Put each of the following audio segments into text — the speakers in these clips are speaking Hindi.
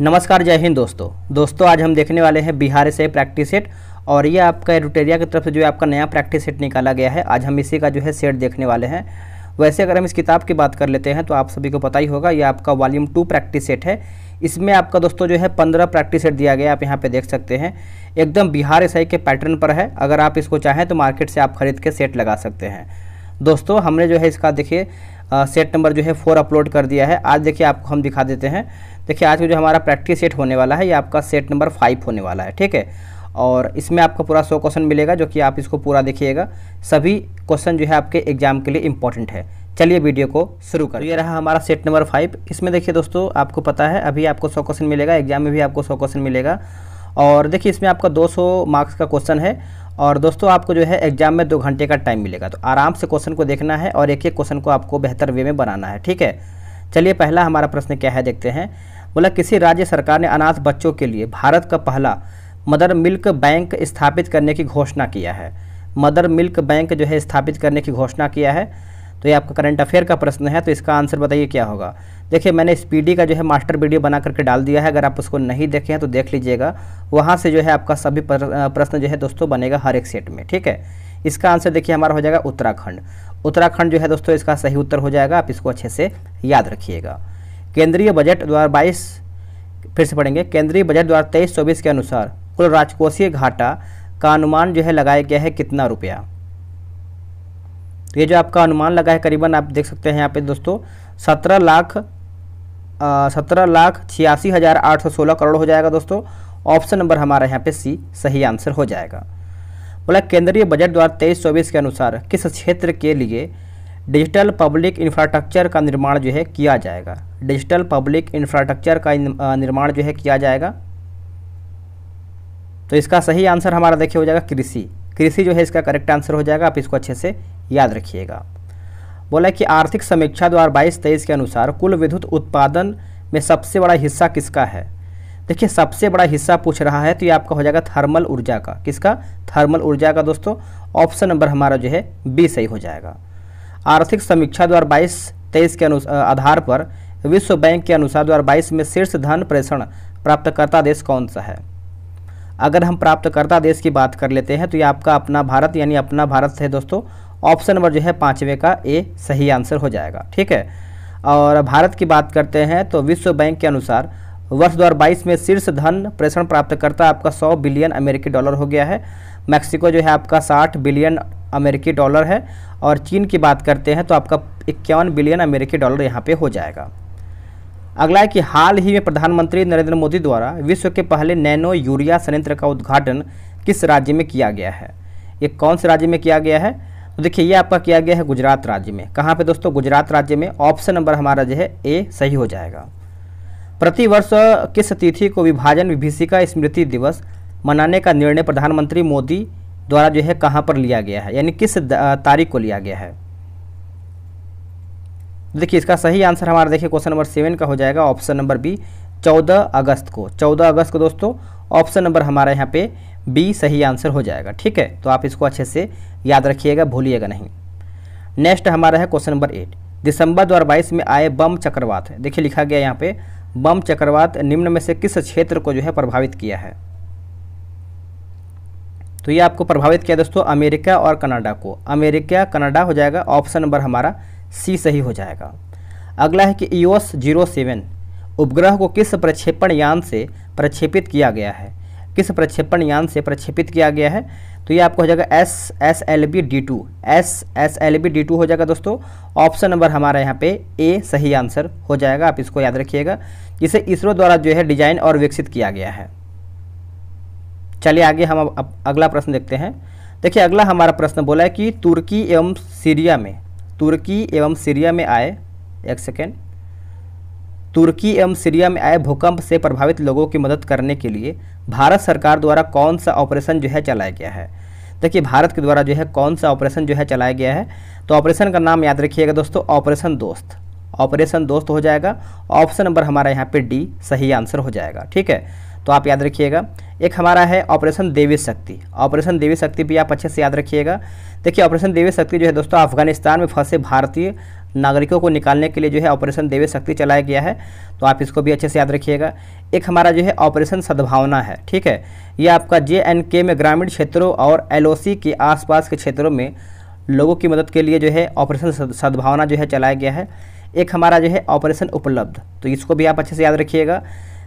नमस्कार जय हिंद दोस्तों दोस्तों आज हम देखने वाले हैं बिहार से प्रैक्टिस सेट और ये आपका एडुटेरिया की तरफ से जो है आपका नया प्रैक्टिस सेट निकाला गया है आज हम इसी का जो है सेट देखने वाले हैं वैसे अगर हम इस किताब की बात कर लेते हैं तो आप सभी को पता ही होगा ये आपका वॉल्यूम टू प्रैक्टिस सेट है इसमें आपका दोस्तों जो है पंद्रह प्रैक्टिस सेट दिया गया आप यहाँ पर देख सकते हैं एकदम बिहार एस के पैटर्न पर है अगर आप इसको चाहें तो मार्केट से आप खरीद के सेट लगा सकते हैं दोस्तों हमने जो है इसका देखिए सेट नंबर जो है फोर अपलोड कर दिया है आज देखिए आपको हम दिखा देते हैं देखिए आज का जो हमारा प्रैक्टिस सेट होने वाला है ये आपका सेट नंबर फाइव होने वाला है ठीक है और इसमें आपको पूरा सौ क्वेश्चन मिलेगा जो कि आप इसको पूरा देखिएगा सभी क्वेश्चन जो है आपके एग्जाम के लिए इंपॉर्टेंट है चलिए वीडियो को शुरू करें तो ये रहा हमारा सेट नंबर फाइव इसमें देखिए दोस्तों आपको पता है अभी आपको सौ क्वेश्चन मिलेगा एग्जाम में भी आपको सौ क्वेश्चन मिलेगा और देखिए इसमें आपका 200 मार्क्स का क्वेश्चन है और दोस्तों आपको जो है एग्जाम में दो घंटे का टाइम मिलेगा तो आराम से क्वेश्चन को देखना है और एक एक क्वेश्चन को आपको बेहतर वे में बनाना है ठीक है चलिए पहला हमारा प्रश्न क्या है देखते हैं बोला किसी राज्य सरकार ने अनाथ बच्चों के लिए भारत का पहला मदर मिल्क बैंक स्थापित करने की घोषणा किया है मदर मिल्क बैंक जो है स्थापित करने की घोषणा किया है तो ये आपका करंट अफेयर का प्रश्न है तो इसका आंसर बताइए क्या होगा देखिए मैंने इस पी का जो है मास्टर वीडियो बना करके डाल दिया है अगर आप उसको नहीं देखे हैं तो देख लीजिएगा वहाँ से जो है आपका सभी प्रश्न जो है दोस्तों बनेगा हर एक सेट में ठीक है इसका आंसर देखिए हमारा हो जाएगा उत्तराखंड उत्तराखंड जो है दोस्तों इसका सही उत्तर हो जाएगा आप इसको अच्छे से याद रखिएगा केंद्रीय बजट दो फिर से पढ़ेंगे केंद्रीय बजट दो हज़ार के अनुसार कुल राजकोषीय घाटा का अनुमान जो है लगाया गया है कितना रुपया तो ये जो आपका अनुमान लगा है करीबन आप देख सकते हैं यहाँ पे दोस्तों सत्रह लाख सत्रह लाख छियासी हज़ार आठ सौ सोलह करोड़ हो जाएगा दोस्तों ऑप्शन नंबर हमारा यहाँ पे सी सही आंसर हो जाएगा बोला केंद्रीय बजट द्वारा तेईस चौबीस के अनुसार किस क्षेत्र के लिए डिजिटल पब्लिक इंफ्रास्ट्रक्चर का निर्माण जो है किया जाएगा डिजिटल पब्लिक इंफ्रास्ट्रक्चर का निर्माण जो है किया जाएगा तो इसका सही आंसर हमारा देखिए हो जाएगा कृषि कृषि जो है इसका करेक्ट आंसर हो जाएगा आप इसको अच्छे से याद रखिएगा बोला कि आर्थिक समीक्षा दो हज़ार तेईस के अनुसार कुल विद्युत उत्पादन में सबसे बड़ा हिस्सा किसका है देखिए सबसे बड़ा हिस्सा पूछ रहा है तो ये आपका हो जाएगा थर्मल ऊर्जा का किसका थर्मल ऊर्जा का दोस्तों ऑप्शन नंबर हमारा जो है बी सही हो जाएगा आर्थिक समीक्षा दो हज़ार बाईस तेईस के आधार पर विश्व बैंक के अनुसार दो हज़ार बाईस में शीर्ष धन प्रेषण प्राप्तकर्ता देश कौन सा है अगर हम प्राप्तकर्ता देश की बात कर लेते हैं तो ये आपका अपना भारत यानी अपना भारत है दोस्तों ऑप्शन नंबर जो है पाँचवें का ए सही आंसर हो जाएगा ठीक है और भारत की बात करते हैं तो विश्व बैंक के अनुसार वर्ष 2022 में शीर्ष धन प्रेषण प्राप्तकर्ता आपका 100 बिलियन अमेरिकी डॉलर हो गया है मैक्सिको जो है आपका 60 बिलियन अमेरिकी डॉलर है और चीन की बात करते हैं तो आपका इक्यावन बिलियन अमेरिकी डॉलर यहाँ पे हो जाएगा अगला है कि हाल ही में प्रधानमंत्री नरेंद्र मोदी द्वारा विश्व के पहले नैनो यूरिया संयंत्र का उद्घाटन किस राज्य में किया गया है ये कौन से राज्य में किया गया है तो देखिए ये आपका किया गया है गुजरात राज्य में कहाँ पे दोस्तों गुजरात राज्य में ऑप्शन नंबर हमारा जो है ए सही हो जाएगा प्रतिवर्ष किस तिथि को विभाजन विभीषिका स्मृति दिवस मनाने का निर्णय प्रधानमंत्री मोदी द्वारा जो है कहाँ पर लिया गया है यानी किस तारीख को लिया गया है देखिए इसका सही आंसर हमारा देखिए क्वेश्चन नंबर सेवन का हो जाएगा ऑप्शन नंबर बी चौदह अगस्त को चौदह अगस्त को दोस्तों ऑप्शन नंबर हमारा यहाँ पे बी सही आंसर हो जाएगा ठीक है तो आप इसको अच्छे से याद रखिएगा भूलिएगा नहीं नेक्स्ट हमारा है क्वेश्चन नंबर एट दिसंबर 2022 में आए बम चक्रवात देखिए लिखा गया यहाँ पे बम चक्रवात निम्न में से किस क्षेत्र को जो है प्रभावित किया है तो ये आपको प्रभावित किया दोस्तों अमेरिका और कनाडा को अमेरिका कनाडा हो जाएगा ऑप्शन नंबर हमारा सी सही हो जाएगा अगला है कि ईओस जीरो सेवन उपग्रह को किस प्रक्षेपण यान से प्रक्षेपित किया गया है किस प्रक्षेपण यान से प्रक्षेपित किया गया है तो ये आपको हो जाएगा S S L B D two S S L B D two हो जाएगा दोस्तों ऑप्शन नंबर हमारा यहाँ पे ए सही आंसर हो जाएगा आप इसको याद रखिएगा जिसे इसरो द्वारा जो है डिजाइन और विकसित किया गया है चलिए आगे हम अब, अब अगला प्रश्न देखते हैं देखिए अगला हमारा प्रश्न बोला है कि तुर्की एवं सीरिया में तुर्की एवं सीरिया में आए एक सेकेंड तुर्की एवं सीरिया में आए भूकंप से प्रभावित लोगों की मदद करने के लिए भारत सरकार द्वारा कौन सा ऑपरेशन जो है चलाया गया है देखिए भारत के द्वारा जो है कौन सा ऑपरेशन जो है चलाया गया है तो ऑपरेशन का नाम याद रखिएगा दोस्तों ऑपरेशन दोस्त ऑपरेशन दोस्त हो जाएगा ऑप्शन नंबर हमारा यहाँ पे डी सही आंसर हो जाएगा ठीक है तो आप याद रखिएगा एक हमारा है ऑपरेशन देवी शक्ति ऑपरेशन देवी शक्ति भी आप अच्छे से याद रखिएगा देखिए ऑपरेशन देवी शक्ति जो है दोस्तों अफगानिस्तान में फंसे भारतीय नागरिकों को निकालने के लिए जो है ऑपरेशन देवे शक्ति चलाया गया है तो आप इसको भी अच्छे से याद रखिएगा एक हमारा जो है ऑपरेशन सद्भावना है ठीक है यह आपका जे एंड के में ग्रामीण क्षेत्रों और एल के आसपास के क्षेत्रों में लोगों की मदद के लिए जो है ऑपरेशन सद्भावना जो है चलाया गया है एक हमारा जो है ऑपरेशन उपलब्ध तो इसको भी आप अच्छे से याद रखिएगा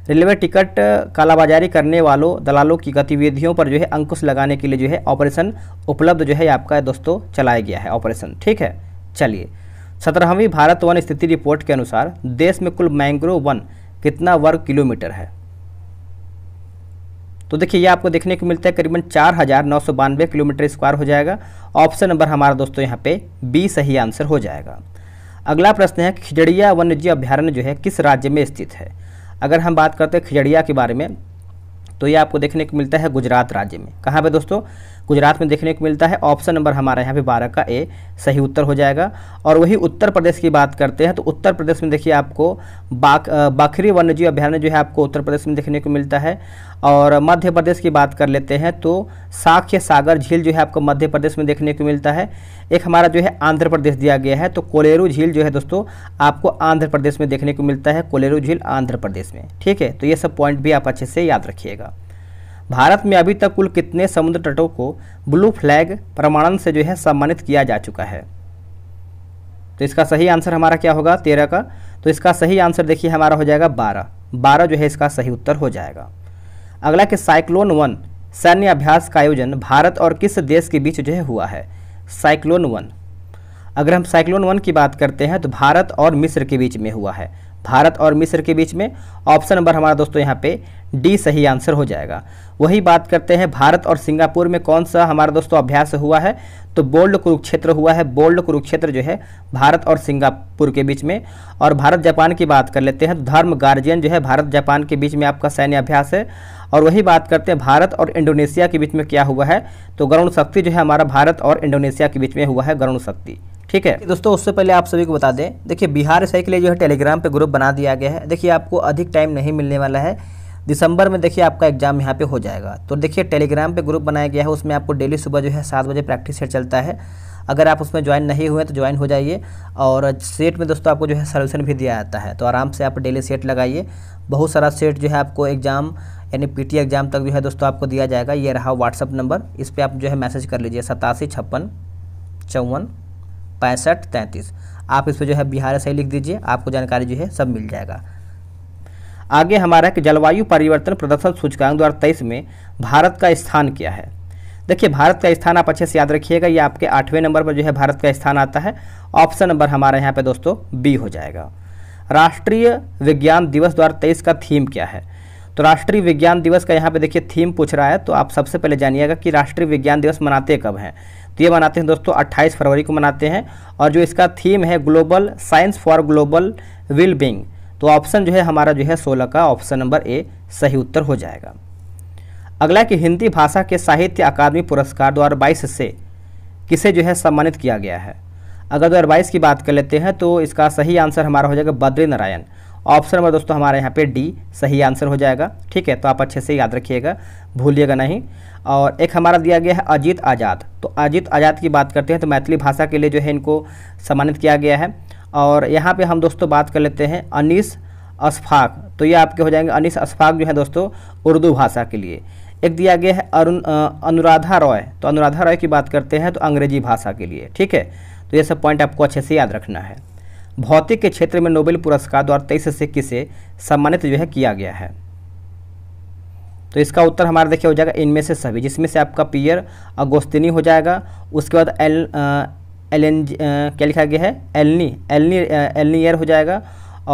रेलवे टिकट कालाबाजारी करने वालों दलालों की गतिविधियों पर जो है अंकुश लगाने के लिए जो है ऑपरेशन उपलब्ध जो है आपका दोस्तों चलाया गया है ऑपरेशन ठीक है चलिए सत्रहवीं भारत वन स्थिति रिपोर्ट के अनुसार देश में कुल मैंग्रोव वन कितना वर्ग किलोमीटर है तो देखिए ये आपको देखने को मिलता है करीबन चार हज़ार नौ सौ बानवे किलोमीटर स्क्वायर हो जाएगा ऑप्शन नंबर हमारा दोस्तों यहाँ पे बी सही आंसर हो जाएगा अगला प्रश्न है खिजड़िया वन्यजीव अभ्यारण्य जो है किस राज्य में स्थित है अगर हम बात करते हैं खिजड़िया के बारे में तो ये आपको देखने को मिलता है गुजरात राज्य में कहाँ पर दोस्तों गुजरात में देखने को मिलता है ऑप्शन नंबर हमारा यहाँ पे बारह का ए सही उत्तर हो जाएगा और वही उत्तर प्रदेश की बात करते हैं तो उत्तर प्रदेश में देखिए आपको बाक बाखरी वन्यजीव अभ्यारण्य जो है आपको उत्तर प्रदेश में देखने को मिलता है और मध्य प्रदेश की बात कर लेते हैं तो साख्य सागर झील जो है आपको मध्य प्रदेश में देखने को मिलता है एक हमारा जो है आंध्र प्रदेश दिया गया है तो कोलेरू झील जो है दोस्तों आपको आंध्र प्रदेश में देखने को मिलता है कोलेरू झील आंध्र प्रदेश में ठीक है तो ये सब पॉइंट भी आप अच्छे से याद रखिएगा भारत में अभी तक कुल कितने समुद्र तटों को ब्लू फ्लैग प्रमाणन से जो है सम्मानित किया जा चुका है तो इसका सही आंसर हमारा क्या होगा तेरह का तो इसका सही आंसर देखिए हमारा हो जाएगा बारह बारह जो है इसका सही उत्तर हो जाएगा अगला कि साइक्लोन वन सैन्य अभ्यास का आयोजन भारत और किस देश के बीच जो है हुआ है साइक्लोन वन अगर हम साइक्लोन वन की बात करते हैं तो भारत और मिस्र के बीच में हुआ है भारत और मिस्र के बीच में ऑप्शन नंबर हमारा दोस्तों यहाँ पे डी सही आंसर हो जाएगा वही बात करते हैं भारत और सिंगापुर में कौन सा हमारा दोस्तों अभ्यास हुआ है तो बोल्ड कुरुक्षेत्र हुआ है बोल्ड कुरुक्षेत्र जो है भारत और सिंगापुर के बीच में और भारत जापान की बात कर लेते हैं तो धर्म गार्जियन जो है भारत जापान के बीच में आपका सैन्य अभ्यास है और वही बात करते हैं भारत और इंडोनेशिया के बीच में क्या हुआ है तो गरुण शक्ति जो है हमारा भारत और इंडोनेशिया के बीच में हुआ है गरुण शक्ति ठीक है दोस्तों उससे पहले आप सभी को बता दें देखिए बिहार सही के लिए जो है टेलीग्राम पे ग्रुप बना दिया गया है देखिए आपको अधिक टाइम नहीं मिलने वाला है दिसंबर में देखिए आपका एग्जाम यहाँ पे हो जाएगा तो देखिए टेलीग्राम पे ग्रुप बनाया गया है उसमें आपको डेली सुबह जो है सात बजे प्रैक्टिस सेट चलता है अगर आप उसमें ज्वाइन नहीं हुए तो ज्वाइन हो जाइए और सेट में दोस्तों आपको जो है सोल्यूशन भी दिया जाता है तो आराम से आप डेली सेट लगाइए बहुत सारा सेट जो है आपको एग्ज़ाम यानी पीटी एग्ज़ाम तक जो है दोस्तों आपको दिया जाएगा ये रहा व्हाट्सअप नंबर इस पर आप जो है मैसेज कर लीजिए सतासी छप्पन चौवन पैंसठ तैंतीस आप इस पर जो है बिहार सही लिख दीजिए आपको जानकारी जो है सब मिल जाएगा आगे हमारा कि जलवायु परिवर्तन प्रदर्शन सूचकांक दो हज़ार में भारत का स्थान क्या है देखिए भारत का स्थान आप अच्छे से याद रखिएगा ये आपके आठवें नंबर पर जो है भारत का स्थान आता है ऑप्शन नंबर हमारे यहाँ पे दोस्तों बी हो जाएगा राष्ट्रीय विज्ञान दिवस दो तेईस का थीम क्या है तो राष्ट्रीय विज्ञान दिवस का यहाँ पे देखिए थीम पूछ रहा है तो आप सबसे पहले जानिएगा कि राष्ट्रीय विज्ञान दिवस मनाते कब हैं तो ये मनाते हैं दोस्तों 28 फरवरी को मनाते हैं और जो इसका थीम है global science for global well being तो ऑप्शन जो है हमारा जो है सोलह का ऑप्शन नंबर ए सही उत्तर हो जाएगा अगला कि हिंदी भाषा के साहित्य अकादमी पुरस्कार दो से किसे जो है सम्मानित किया गया है अगर दो की बात कर लेते हैं तो इसका सही आंसर हमारा हो जाएगा बद्री नारायण ऑप्शन नंबर दोस्तों हमारे यहाँ पे डी सही आंसर हो जाएगा ठीक है तो आप अच्छे से याद रखिएगा भूलिएगा नहीं और एक हमारा दिया गया है अजीत आज़ाद तो अजीत आज़ाद की बात करते हैं तो मैथिली भाषा के लिए जो है इनको सम्मानित किया गया है और यहाँ पे हम दोस्तों बात कर लेते हैं अनीस अशफाक तो ये आपके हो जाएंगे अनीस अशफाक जो है दोस्तों उर्दू भाषा के लिए एक दिया गया है अरुण अनुराधा रॉय तो अनुराधा रॉय की बात करते हैं तो अंग्रेजी भाषा के लिए ठीक है तो ये सब पॉइंट आपको अच्छे से याद रखना है भौतिक के क्षेत्र में नोबेल पुरस्कार दो हज़ार तेईस से किसे सम्मानित जो है किया गया है तो इसका उत्तर हमारा देखिए हो जाएगा इनमें से सभी जिसमें से आपका पियर अगोस्तिनी हो जाएगा उसके बाद एल एल एन क्या लिखा गया है एलनी एलनी एलनीयर हो जाएगा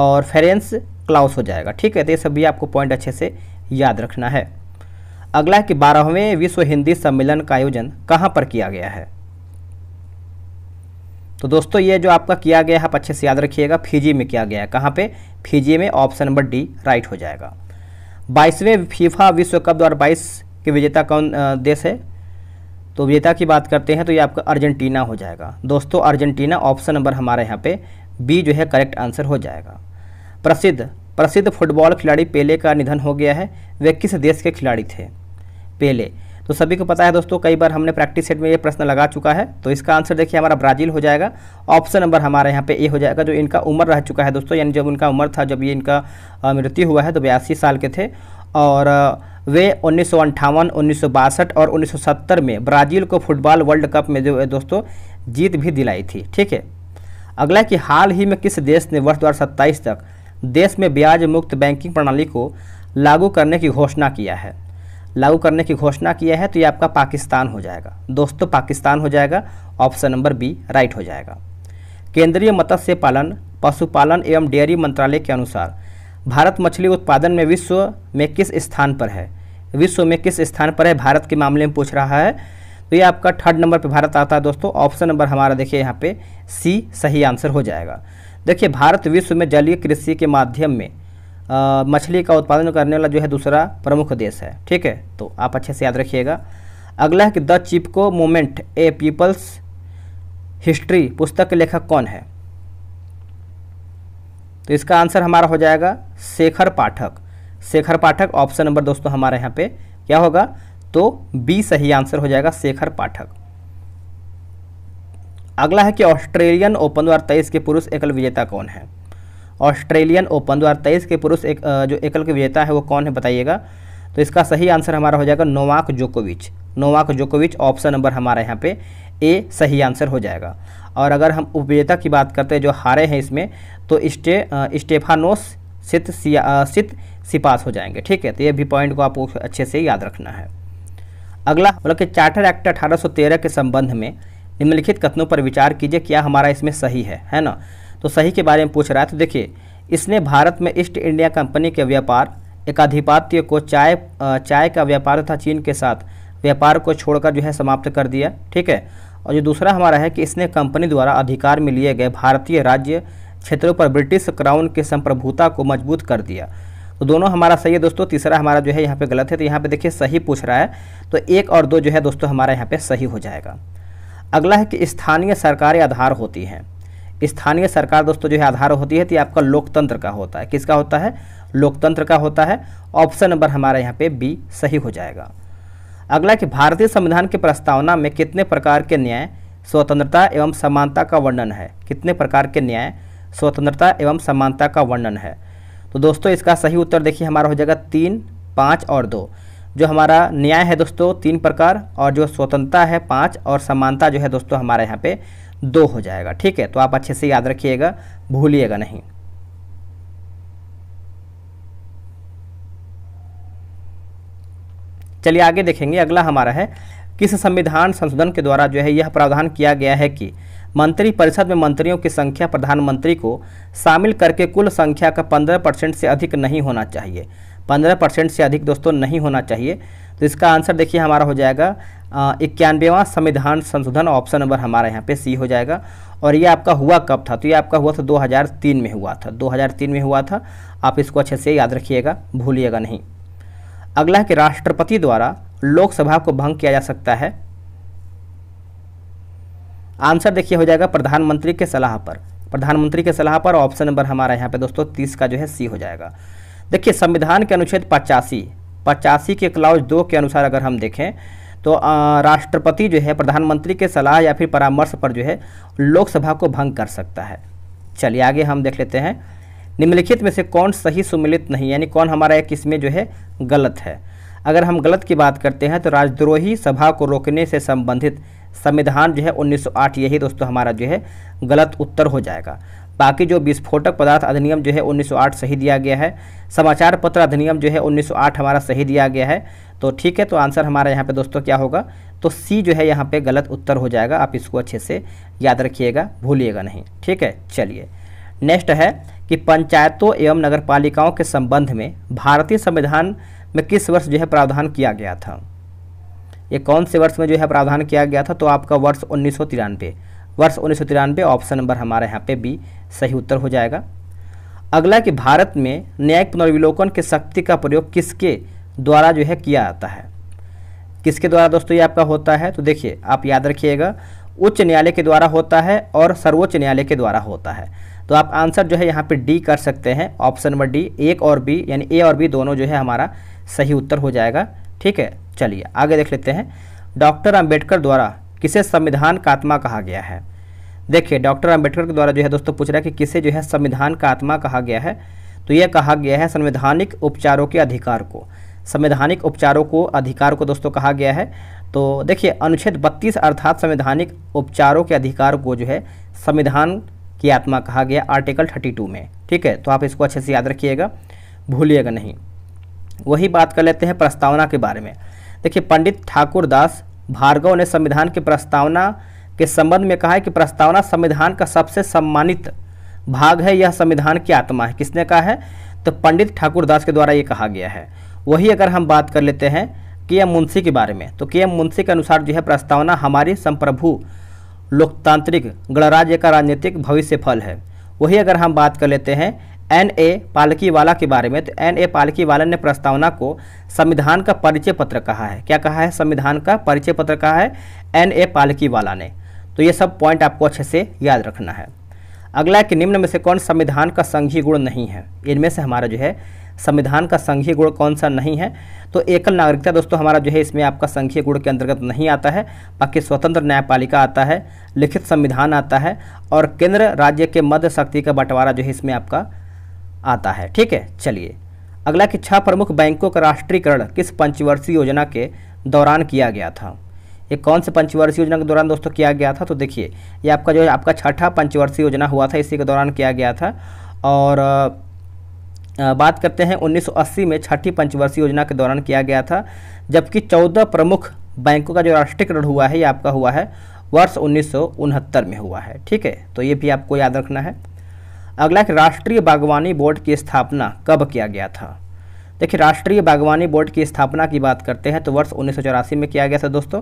और फेरेंस क्लाउस हो जाएगा ठीक है तो ये सभी आपको पॉइंट अच्छे से याद रखना है अगला है कि बारहवें विश्व हिंदी सम्मेलन का आयोजन कहाँ पर किया गया है तो दोस्तों ये जो आपका किया गया है आप अच्छे से याद रखिएगा फिजी में किया गया है कहाँ पे फिजी में ऑप्शन नंबर डी राइट हो जाएगा बाईसवें फीफा विश्व कप दो बाईस के विजेता कौन देश है तो विजेता की बात करते हैं तो ये आपका अर्जेंटीना हो जाएगा दोस्तों अर्जेंटीना ऑप्शन नंबर हमारे यहाँ पे बी जो है करेक्ट आंसर हो जाएगा प्रसिद्ध प्रसिद्ध फुटबॉल खिलाड़ी पेले का निधन हो गया है वे किस देश के खिलाड़ी थे पेले तो सभी को पता है दोस्तों कई बार हमने प्रैक्टिस सेट में ये प्रश्न लगा चुका है तो इसका आंसर देखिए हमारा ब्राज़ील हो जाएगा ऑप्शन नंबर हमारे यहाँ पे ए हो जाएगा जो इनका उम्र रह चुका है दोस्तों यानी जब उनका उम्र था जब ये इनका मृत्यु हुआ है तो बयासी साल के थे और वे उन्नीस सौ और सत्तर में ब्राज़ील को फुटबॉल वर्ल्ड कप में जो दोस्तों जीत भी दिलाई थी ठीक है अगला कि हाल ही में किस देश ने वर्ष दो तक देश में ब्याज मुक्त बैंकिंग प्रणाली को लागू करने की घोषणा किया है लागू करने की घोषणा किया है तो ये आपका पाकिस्तान हो जाएगा दोस्तों पाकिस्तान हो जाएगा ऑप्शन नंबर बी राइट हो जाएगा केंद्रीय मत्स्य पालन पशुपालन एवं डेयरी मंत्रालय के अनुसार भारत मछली उत्पादन में विश्व में किस स्थान पर है विश्व में किस स्थान पर है भारत के मामले में पूछ रहा है तो ये आपका थर्ड नंबर पर भारत आता है दोस्तों ऑप्शन नंबर हमारा देखिए यहाँ पे सी सही आंसर हो जाएगा देखिए भारत विश्व में जलीय कृषि के माध्यम में मछली का उत्पादन करने वाला जो है दूसरा प्रमुख देश है ठीक है तो आप अच्छे से याद रखिएगा अगला है कि the Chipko movement A people's history पुस्तक के लेखक कौन है तो इसका आंसर हमारा हो जाएगा शेखर पाठक शेखर पाठक ऑप्शन नंबर दोस्तों हमारे यहाँ पे क्या होगा तो बी सही आंसर हो जाएगा शेखर पाठक अगला है कि ऑस्ट्रेलियन ओपन दो के पुरुष एकल विजेता कौन है ऑस्ट्रेलियन ओपन दो के पुरुष एक जो एकल के विजेता है वो कौन है बताइएगा तो इसका सही आंसर हमारा हो जाएगा नोवाक जोकोविच नोवाक जोकोविच ऑप्शन नंबर हमारे यहाँ पे ए सही आंसर हो जाएगा और अगर हम उपविजेता की बात करते हैं जो हारे हैं इसमें तो स्टे स्टेफानोस सित सित सिपास हो जाएंगे ठीक है तो ये भी पॉइंट को आपको अच्छे से याद रखना है अगला मतलब कि चार्टर एक्ट अठारह के संबंध में निम्नलिखित कथनों पर विचार कीजिए क्या हमारा इसमें सही है है ना तो सही के बारे में पूछ रहा है तो देखिए इसने भारत में ईस्ट इंडिया कंपनी के व्यापार एकाधिपात्य को चाय चाय का व्यापार तथा चीन के साथ व्यापार को छोड़कर जो है समाप्त कर दिया ठीक है और जो दूसरा हमारा है कि इसने कंपनी द्वारा अधिकार में लिए गए भारतीय राज्य क्षेत्रों पर ब्रिटिश क्राउन की संप्रभुता को मजबूत कर दिया तो दोनों हमारा सही है दोस्तों तीसरा हमारा जो है यहाँ पे गलत है तो यहाँ पे देखिए सही पूछ रहा है तो एक और दो जो है दोस्तों हमारा यहाँ पे सही हो जाएगा अगला है कि स्थानीय सरकारी आधार होती हैं स्थानीय सरकार दोस्तों जो है आधार होती है तो आपका लोकतंत्र का होता है किसका होता है लोकतंत्र का होता है ऑप्शन नंबर हमारा यहाँ पे बी सही हो जाएगा अगला कि भारतीय संविधान की प्रस्तावना में कितने प्रकार के न्याय स्वतंत्रता एवं समानता का वर्णन है कितने प्रकार के न्याय स्वतंत्रता एवं समानता का वर्णन है तो दोस्तों इसका सही उत्तर देखिए हमारा हो जाएगा तीन पाँच और दो जो हमारा न्याय है दोस्तों तीन प्रकार और जो स्वतंत्रता है पाँच और समानता जो है दोस्तों हमारे यहाँ पे दो हो जाएगा ठीक है तो आप अच्छे से याद रखिएगा भूलिएगा नहीं चलिए आगे देखेंगे अगला हमारा है किस संविधान संशोधन के द्वारा जो है यह प्रावधान किया गया है कि मंत्री परिषद में मंत्रियों की संख्या प्रधानमंत्री को शामिल करके कुल संख्या का पंद्रह परसेंट से अधिक नहीं होना चाहिए पंद्रह परसेंट से अधिक दोस्तों नहीं होना चाहिए तो इसका आंसर देखिए हमारा हो जाएगा इक्यानवेवा संविधान संशोधन ऑप्शन नंबर हमारा यहाँ पे सी हो जाएगा और ये आपका हुआ कब था तो ये आपका हुआ था 2003 में हुआ था 2003 में हुआ था आप इसको अच्छे से याद रखिएगा भूलिएगा नहीं अगला है कि राष्ट्रपति द्वारा लोकसभा को भंग किया जा सकता है आंसर देखिए हो जाएगा प्रधानमंत्री के सलाह पर प्रधानमंत्री के सलाह पर ऑप्शन नंबर हमारा यहाँ पे दोस्तों तीस का जो है सी हो जाएगा देखिए संविधान के अनुच्छेद पचासी पचासी के क्लाउज दो के अनुसार अगर हम देखें तो राष्ट्रपति जो है प्रधानमंत्री के सलाह या फिर परामर्श पर जो है लोकसभा को भंग कर सकता है चलिए आगे हम देख लेते हैं निम्नलिखित में से कौन सही सुमिलित नहीं यानी कौन हमारा एक इसमें जो है गलत है अगर हम गलत की बात करते हैं तो राजद्रोही सभा को रोकने से संबंधित संविधान जो है 1908 यही दोस्तों हमारा जो है गलत उत्तर हो जाएगा बाकी जो विस्फोटक पदार्थ अधिनियम जो है 1908 सही दिया गया है समाचार पत्र अधिनियम जो है 1908 हमारा सही दिया गया है तो ठीक है तो आंसर हमारा यहाँ पे दोस्तों क्या होगा तो सी जो है यहाँ पे गलत उत्तर हो जाएगा आप इसको अच्छे से याद रखिएगा भूलिएगा नहीं ठीक है चलिए नेक्स्ट है कि पंचायतों एवं नगर के संबंध में भारतीय संविधान में किस वर्ष जो है प्रावधान किया गया था ये कौन से वर्ष में जो है प्रावधान किया गया था तो आपका वर्ष उन्नीस वर्ष उन्नीस ऑप्शन नंबर हमारे यहाँ पे बी सही उत्तर हो जाएगा अगला कि भारत में न्यायिक पुनर्विलोकन के शक्ति का प्रयोग किसके द्वारा जो है किया जाता है किसके द्वारा दोस्तों ये आपका होता है तो देखिए आप याद रखिएगा उच्च न्यायालय के द्वारा होता है और सर्वोच्च न्यायालय के द्वारा होता है तो आप आंसर जो है यहाँ पे डी कर सकते हैं ऑप्शन नंबर डी एक और बी यानी ए और बी दोनों जो है हमारा सही उत्तर हो जाएगा ठीक है चलिए आगे देख लेते हैं डॉक्टर अंबेडकर द्वारा किसे संविधान का आत्मा कहा गया है देखिए डॉक्टर अंबेडकर के द्वारा जो है दोस्तों पूछ रहा है कि किसे जो है संविधान का आत्मा कहा गया है तो यह कहा गया है संवैधानिक उपचारों के अधिकार को संवैधानिक उपचारों को अधिकार को दोस्तों कहा गया है तो देखिए अनुच्छेद 32 अर्थात संवैधानिक उपचारों के अधिकार को जो है संविधान की आत्मा कहा गया आर्टिकल 32 में ठीक है तो आप इसको अच्छे से याद रखिएगा भूलिएगा नहीं वही बात कर लेते हैं प्रस्तावना के बारे में देखिए पंडित ठाकुर दास भार्गव ने संविधान की प्रस्तावना के संबंध में कहा है कि प्रस्तावना संविधान का सबसे सम्मानित भाग है यह संविधान की आत्मा है किसने कहा है तो पंडित ठाकुर दास के द्वारा ये कहा गया है वही अगर हम बात कर लेते हैं के एम मुंशी के बारे में तो के एम मुंशी के अनुसार जो है प्रस्तावना हमारी संप्रभु लोकतांत्रिक गणराज्य का राजनीतिक भविष्य फल है वही अगर हम बात कर लेते हैं एन ए पालकी वाला के बारे में तो एन ए पालकी वाला ने प्रस्तावना को संविधान का परिचय पत्र कहा है क्या कहा है संविधान का परिचय पत्र कहा है एन ए पालकी वाला ने तो ये सब पॉइंट आपको अच्छे से याद रखना है अगला कि निम्न में से कौन संविधान का संघीय गुण नहीं है इनमें से हमारा जो है संविधान का संघीय गुण कौन सा नहीं है तो एकल नागरिकता दोस्तों हमारा जो है इसमें आपका संघीय गुण के अंतर्गत नहीं आता है बाकी स्वतंत्र न्यायपालिका आता है लिखित संविधान आता है और केंद्र राज्य के मध्य शक्ति का बंटवारा जो है इसमें आपका आता है ठीक है चलिए अगला कि छह प्रमुख बैंकों का राष्ट्रीयकरण किस पंचवर्षीय योजना के दौरान किया गया था ये कौन से पंचवर्षीय योजना के दौरान दोस्तों किया गया था तो देखिए ये आपका जो है आपका छठा पंचवर्षीय योजना हुआ था इसी के दौरान किया गया था और बात करते हैं 1980 में छठी पंचवर्षीय योजना के दौरान किया गया था जबकि 14 प्रमुख बैंकों का जो राष्ट्रीयकरण हुआ है ये आपका हुआ है वर्ष उन्नीस में हुआ है ठीक है तो ये भी आपको याद रखना है अगला कि राष्ट्रीय बागवानी बोर्ड की स्थापना कब किया गया था देखिए राष्ट्रीय बागवानी बोर्ड की स्थापना की बात करते हैं तो वर्ष उन्नीस में किया गया था दोस्तों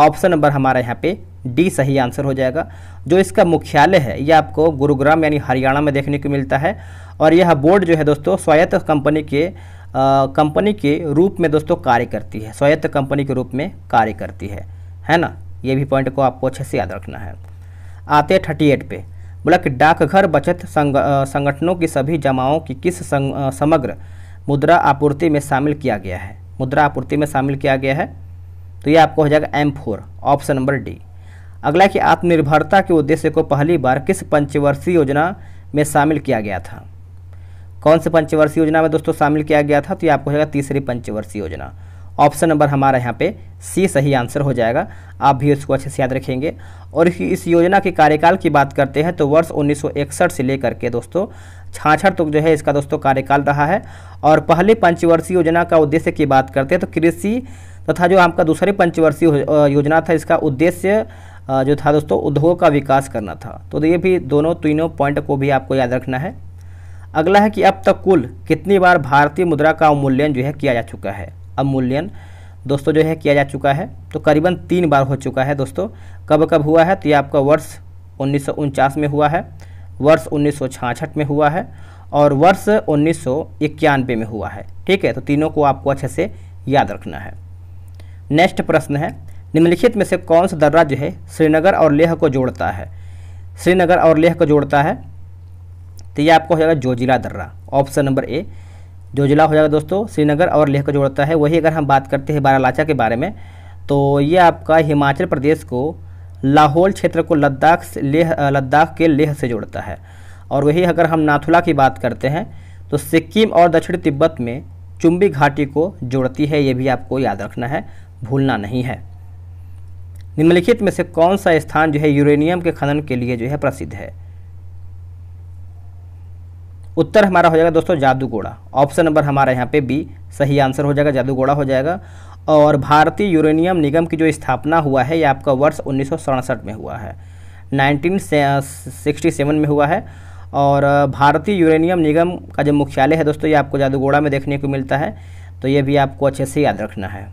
ऑप्शन नंबर हमारा यहाँ पे डी सही आंसर हो जाएगा जो इसका मुख्यालय है यह आपको गुरुग्राम यानी हरियाणा में देखने को मिलता है और यह बोर्ड जो है दोस्तों स्वायत्त कंपनी के कंपनी के रूप में दोस्तों कार्य करती है स्वायत्त कंपनी के रूप में कार्य करती है है ना ये भी पॉइंट को आपको अच्छे से याद रखना है आते हैं थर्टी एट पे बोला कि डाकघर बचत संग, संगठनों की सभी जमाओं की किस संग, समग्र मुद्रा आपूर्ति में शामिल किया गया है मुद्रा आपूर्ति में शामिल किया गया है तो ये आपको हो जाएगा M four option number D अगला कि आत्मनिर्भरता के उद्देश्य को पहली बार किस पंचवर्षीय योजना में शामिल किया गया था कौन से पंचवर्षीय योजना में दोस्तों शामिल किया गया था तो ये आपको हो जाएगा तीसरी पंचवर्षीय योजना ऑप्शन नंबर हमारा यहाँ पे सी सही आंसर हो जाएगा आप भी इसको अच्छे से याद रखेंगे और इस योजना के कार्यकाल की बात करते हैं तो वर्ष उन्नीस से लेकर के दोस्तों छाछठ तक तो जो है इसका दोस्तों कार्यकाल रहा है और पहले पंचवर्षीय योजना का उद्देश्य की बात करते हैं तो कृषि तथा जो आपका दूसरे पंचवर्षीय योजना था इसका उद्देश्य जो था दोस्तों उद्योग का विकास करना था तो ये भी दोनों तीनों पॉइंट को भी आपको याद रखना है अगला है कि अब तक कुल कितनी बार भारतीय मुद्रा का अवमूल्यन जो है किया जा चुका है अवमूल्यन दोस्तों जो है किया जा चुका है तो करीबन तीन बार हो चुका है दोस्तों कब कब हुआ है तो ये आपका वर्ष उन्नीस में हुआ है वर्ष उन्नीस में हुआ है और वर्ष उन्नीस में हुआ है ठीक है तो तीनों को आपको अच्छे से याद रखना है नेक्स्ट प्रश्न है निम्नलिखित में से कौन सा दर्रा जो है श्रीनगर और लेह को जोड़ता है श्रीनगर और लेह को जोड़ता है तो ये आपको हो जाएगा जोजिला दर्रा ऑप्शन नंबर ए जोजिला हो जाएगा दोस्तों श्रीनगर और लेह को जोड़ता है वही अगर हम बात करते हैं बारालाचा के बारे में तो ये आपका हिमाचल प्रदेश को लाहौल क्षेत्र को लद्दाख से लेह लद्दाख के लेह से जोड़ता है और वही अगर हम नाथुला की बात करते हैं तो सिक्किम और दक्षिण तिब्बत में चुंबी घाटी को जोड़ती है ये भी आपको याद रखना है भूलना नहीं है निम्नलिखित में से कौन सा स्थान जो है यूरेनियम के खनन के लिए जो है प्रसिद्ध है उत्तर हमारा हो जाएगा दोस्तों जादूगोड़ा ऑप्शन नंबर हमारा यहाँ पे बी सही आंसर हो जाएगा जादूगोड़ा हो जाएगा और भारतीय यूरेनियम निगम की जो स्थापना हुआ है ये आपका वर्ष उन्नीस में हुआ है नाइनटीन में हुआ है और भारतीय यूरेनियम निगम का जो मुख्यालय है दोस्तों ये आपको जादूगोड़ा में देखने को मिलता है तो ये भी आपको अच्छे से याद रखना है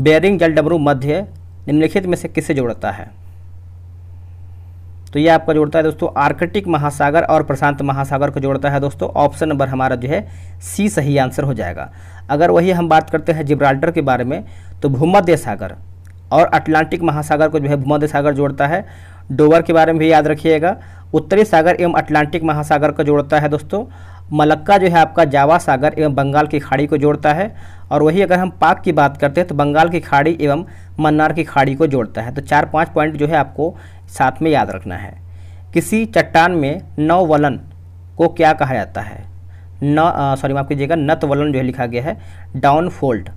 बेरिंग डबरू मध्य निम्नलिखित में से किससे जोड़ता है तो ये आपका जोड़ता है दोस्तों आर्कटिक महासागर और प्रशांत महासागर को जोड़ता है दोस्तों ऑप्शन नंबर हमारा जो है सी सही आंसर हो जाएगा अगर वही हम बात करते हैं जिब्राल्टर के बारे में तो भूमध्य सागर और अटलांटिक महासागर को जो है भूमध्य सागर जोड़ता है डोवर के बारे में भी याद रखिएगा उत्तरी सागर एवं अटलांटिक महासागर को जोड़ता है दोस्तों मलक्का जो है आपका जावा सागर एवं बंगाल की खाड़ी को जोड़ता है और वही अगर हम पाक की बात करते हैं तो बंगाल की खाड़ी एवं मन्नार की खाड़ी को जोड़ता है तो चार पाँच पॉइंट जो है आपको साथ में याद रखना है किसी चट्टान में नौ वलन को क्या कहा जाता है न सॉरी माफ कीजिएगा नत वलन जो है लिखा गया है डाउन फोल्ड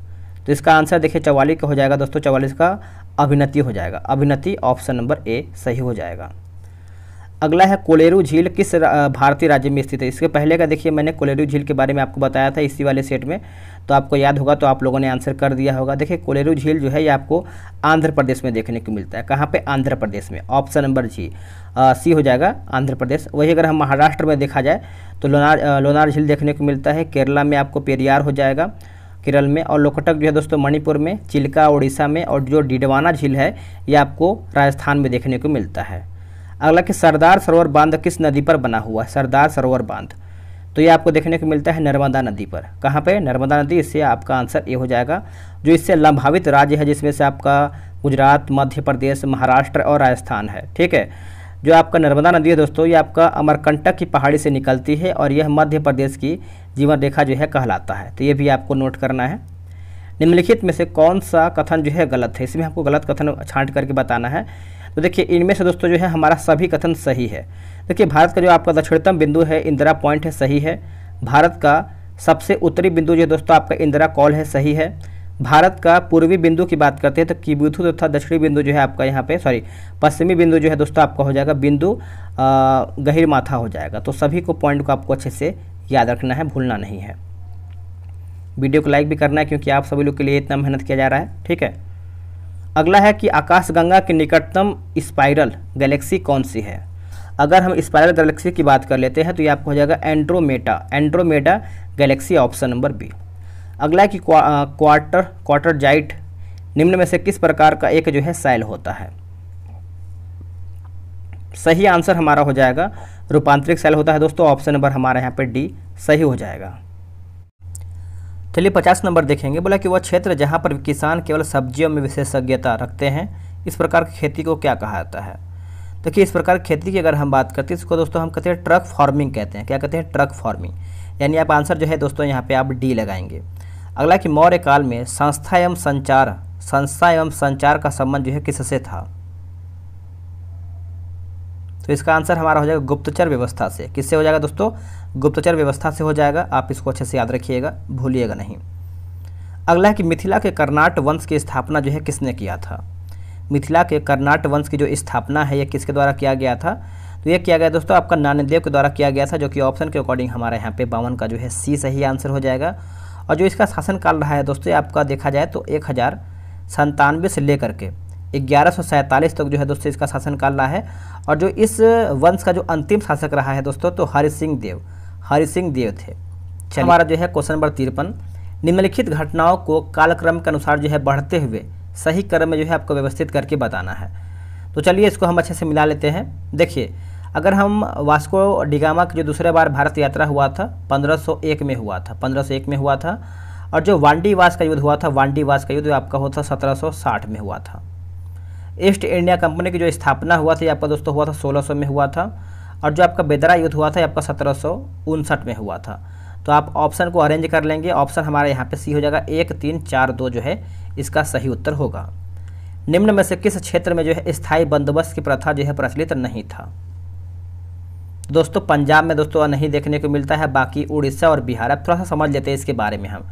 तो इसका आंसर देखिए चवालीस का हो जाएगा दोस्तों चवालीस का अभिनति हो जाएगा अभिनति ऑप्शन नंबर ए सही हो जाएगा अगला है कोलेरू झील किस भारतीय राज्य में स्थित है इसके पहले का देखिए मैंने कोलेरू झील के बारे में आपको बताया था इसी वाले सेट में तो आपको याद होगा तो आप लोगों ने आंसर कर दिया होगा देखिए कोलेरू झील जो है ये आपको आंध्र प्रदेश में देखने को मिलता है कहाँ पे आंध्र प्रदेश में ऑप्शन नंबर जी सी हो जाएगा आंध्र प्रदेश वही अगर हम महाराष्ट्र में देखा जाए तो लोनार लोनार झील देखने को मिलता है केरला में आपको पेरियार हो जाएगा केरल में और लोकटक जो है दोस्तों मणिपुर में चिल्का उड़ीसा में और जो डिडवाना झील है ये आपको राजस्थान में देखने को मिलता है अगला कि सरदार सरोवर बांध किस नदी पर बना हुआ है सरदार सरोवर बांध तो ये आपको देखने को मिलता है नर्मदा नदी पर कहाँ पे नर्मदा नदी इससे आपका आंसर ये हो जाएगा जो इससे लंभावित राज्य है जिसमें से आपका गुजरात मध्य प्रदेश महाराष्ट्र और राजस्थान है ठीक है जो आपका नर्मदा नदी है दोस्तों ये आपका अमरकंटक की पहाड़ी से निकलती है और यह मध्य प्रदेश की जीवन रेखा जो है कहलाता है तो ये भी आपको नोट करना है निम्नलिखित में से कौन सा कथन जो है गलत है इसमें आपको गलत कथन छांट करके बताना है तो देखिए इनमें से दोस्तों जो है हमारा सभी कथन सही है देखिए भारत का जो आपका दक्षिणतम बिंदु है इंदिरा पॉइंट है सही है भारत का सबसे उत्तरी बिंदु जो है दोस्तों आपका इंदिरा कॉल है सही है भारत का पूर्वी बिंदु की बात करते हैं तो किबुथु तथा दक्षिणी बिंदु जो है आपका यहाँ पे सॉरी पश्चिमी बिंदु जो है दोस्तों आपका हो जाएगा बिंदु गहिर माथा हो जाएगा तो सभी को पॉइंट को आपको अच्छे से याद रखना है भूलना नहीं है वीडियो को लाइक भी करना है क्योंकि आप सभी लोग के लिए इतना मेहनत किया जा रहा है ठीक है अगला है कि आकाशगंगा की निकटतम स्पाइरल गैलेक्सी कौन सी है अगर हम स्पाइरल गैलेक्सी की बात कर लेते हैं तो ये आपको हो जाएगा Andromeda Andromeda galaxy option number B अगला है कि क्वार्टर क्वार्टर जाइट निम्न में से किस प्रकार का एक जो है सैल होता है सही आंसर हमारा हो जाएगा रूपांतरिक सेल होता है दोस्तों ऑप्शन नंबर हमारे यहाँ पर डी सही हो जाएगा चलिए पचास नंबर देखेंगे बोला कि वह क्षेत्र जहाँ पर किसान केवल सब्जियों में विशेषज्ञता रखते हैं इस प्रकार की खेती को क्या कहा जाता है देखिए तो इस प्रकार खेती की अगर हम बात करते हैं इसको दोस्तों हम कहते हैं ट्रक फार्मिंग कहते हैं क्या कहते हैं ट्रक फार्मिंग यानी आप आंसर जो है दोस्तों यहाँ पे आप डी लगाएंगे अगला कि मौर्य काल में संस्था एवं संचार संस्था एवं संचार का संबंध जो है किससे था तो इसका आंसर हमारा हो जाएगा गुप्तचर व्यवस्था से किससे हो जाएगा दोस्तों गुप्तचर व्यवस्था से हो जाएगा आप इसको अच्छे से याद रखिएगा भूलिएगा नहीं अगला है कि मिथिला के कर्नाट वंश की स्थापना जो है किसने किया था मिथिला के कर्नाट वंश की जो स्थापना है ये किसके द्वारा किया गया था तो यह किया गया दोस्तों आपका नानदेव के द्वारा किया गया था जो कि ऑप्शन के अकॉर्डिंग हमारे यहाँ पे बावन का जो है सी सही आंसर हो जाएगा और जो इसका शासनकाल रहा है दोस्तों आपका देखा जाए तो एक हज़ार संतानवे से लेकर के ग्यारह सौ सैंतालीस तक जो है दोस्तों इसका शासनकाल रहा है और जो इस वंश का जो अंतिम शासक रहा है दोस्तों तो हरि सिंह देव हरि सिंह देव थे हमारा जो है क्वेश्चन नंबर तिरपन निम्नलिखित घटनाओं को कालक्रम के अनुसार जो है बढ़ते हुए सही क्रम में जो है आपको व्यवस्थित करके बताना है तो चलिए इसको हम अच्छे से मिला लेते हैं देखिए अगर हम वास्को डिगामा की जो दूसरे बार भारत यात्रा हुआ था 1501 में हुआ था 1501 में हुआ था और जो वांडीवास का युद्ध हुआ था वांडीवास का युद्ध आपका होता साठ में हुआ था ईस्ट इंडिया कंपनी की जो स्थापना हुआ था ये आपका दोस्तों हुआ था 1600 में हुआ था और जो आपका बेदरा युद्ध हुआ था आपका सत्रह में हुआ था तो आप ऑप्शन को अरेंज कर लेंगे ऑप्शन हमारे यहाँ पे सी हो जाएगा एक तीन चार दो जो है इसका सही उत्तर होगा निम्न में से किस क्षेत्र में जो है स्थायी बंदोबस्त की प्रथा जो है प्रचलित नहीं था दोस्तों पंजाब में दोस्तों नहीं देखने को मिलता है बाकी उड़ीसा और बिहार अब थोड़ा सा समझ लेते हैं इसके बारे में हम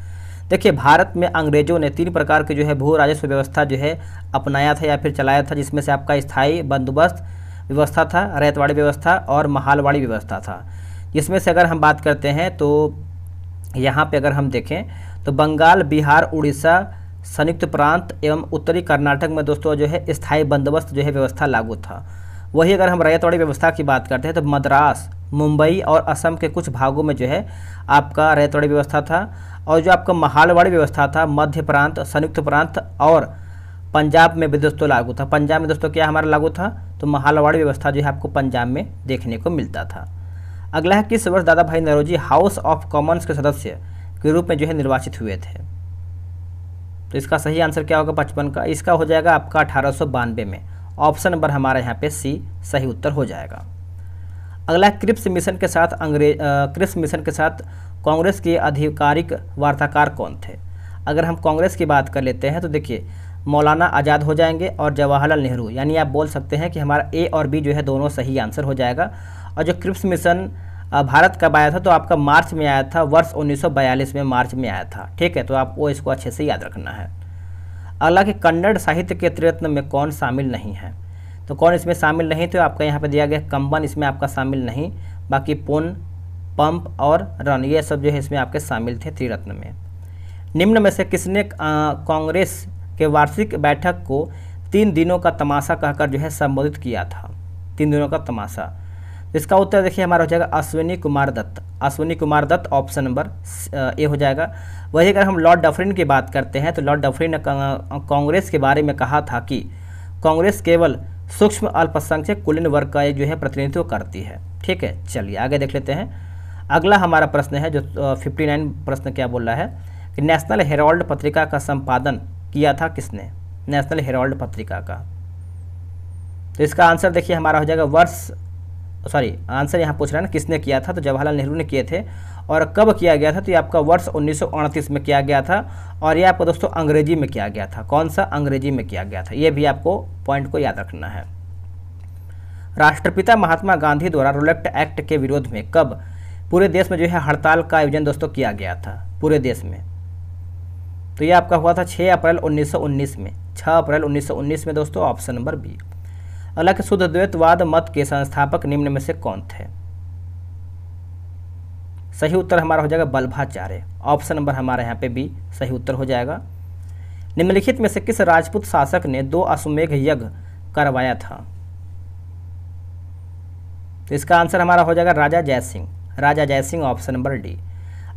देखिए भारत में अंग्रेज़ों ने तीन प्रकार के जो है भू राजस्व व्यवस्था जो है अपनाया था या फिर चलाया था जिसमें से आपका स्थायी बंदोबस्त व्यवस्था था रैतवाड़ी व्यवस्था और महालवाड़ी व्यवस्था था जिसमें से अगर हम बात करते हैं तो यहाँ पर अगर हम देखें तो बंगाल बिहार उड़ीसा संयुक्त प्रांत एवं उत्तरी कर्नाटक में दोस्तों जो है स्थायी बंदोबस्त जो है व्यवस्था लागू था वही अगर हम रैतवाड़ी व्यवस्था की बात करते हैं तो मद्रास मुंबई और असम के कुछ भागों में जो है आपका रैतवाड़ी व्यवस्था था और जो आपका महालवाड़ी व्यवस्था था मध्य प्रांत संयुक्त प्रांत और पंजाब में भी दोस्तों लागू था पंजाब में दोस्तों क्या हमारा लागू था तो महालवाड़ी व्यवस्था जो है आपको पंजाब में देखने को मिलता था अगला है किस वर्ष दादा भाई नरोजी हाउस ऑफ कॉमन्स के सदस्य के रूप में जो है निर्वाचित हुए थे तो इसका सही आंसर क्या होगा पचपन का इसका हो जाएगा आपका अठारह में ऑप्शन नंबर हमारे यहाँ पे सी सही उत्तर हो जाएगा अगला क्रिप्स मिशन के साथ अंग्रेज क्रिप्स मिशन के साथ कांग्रेस के आधिकारिक वार्ताकार कौन थे अगर हम कांग्रेस की बात कर लेते हैं तो देखिए मौलाना आज़ाद हो जाएंगे और जवाहरलाल नेहरू यानी आप बोल सकते हैं कि हमारा ए और बी जो है दोनों सही आंसर हो जाएगा और जो क्रिप्स मिशन भारत कब आया था तो आपका मार्च में आया था वर्ष 1942 में मार्च में आया था ठीक है तो आप वो इसको अच्छे से याद रखना है अगला कि कन्नड़ साहित्य के त्रियत्न में कौन शामिल नहीं है तो कौन इसमें शामिल नहीं तो आपका यहाँ पर दिया गया कंबन इसमें आपका शामिल नहीं बाकी पुन पंप और रन ये सब जो है इसमें आपके शामिल थे त्रिरत्न में निम्न में से किसने कांग्रेस के वार्षिक बैठक को तीन दिनों का तमाशा कहकर जो है संबोधित किया था तीन दिनों का तमाशा इसका उत्तर देखिए हमारा हो जाएगा Ashwini Kumar Dutt Ashwini Kumar Dutt option number A हो जाएगा वही अगर हम लॉर्ड डफरिन की बात करते हैं तो लॉर्ड डफरिन ने कांग्रेस के बारे में कहा था कि कांग्रेस केवल सूक्ष्म अल्पसंख्यक कुलीन वर्ग का जो है प्रतिनिधित्व करती है ठीक है चलिए आगे देख लेते हैं अगला हमारा प्रश्न है जो फिफ्टी नाइन प्रश्न क्या बोल रहा है कि नेशनल हेराल्ड पत्रिका का संपादन किया था किसने नेशनल हेराल्ड पत्रिका का तो इसका आंसर देखिए हमारा हो जाएगा वर्ष सॉरी आंसर यहाँ पूछ रहा है ना किसने किया था तो जवाहरलाल नेहरू ने किए थे और कब किया गया था तो ये आपका वर्ष उन्नीस में किया गया था और ये आपको दोस्तों अंग्रेजी में किया गया था कौन सा अंग्रेजी में किया गया था ये भी आपको पॉइंट को याद रखना है राष्ट्रपिता महात्मा गांधी द्वारा रोलेक्ट एक्ट के विरोध में कब पूरे देश में जो है हड़ताल का आयोजन दोस्तों किया गया था पूरे देश में तो ये आपका हुआ था 6 अप्रैल 1919 में 6 अप्रैल 1919 में दोस्तों ऑप्शन नंबर बी अलग शुद्ध द्वैतवाद मत के संस्थापक निम्न में से कौन थे सही उत्तर हमारा हो जाएगा बल्भाचार्य ऑप्शन नंबर हमारे यहाँ पे बी सही उत्तर हो जाएगा निम्नलिखित में से किस राजपूत शासक ने दो अश्वमेघ यज्ञ करवाया था तो इसका आंसर हमारा हो जाएगा Raja Jai Singh Raja Jaisingh option number D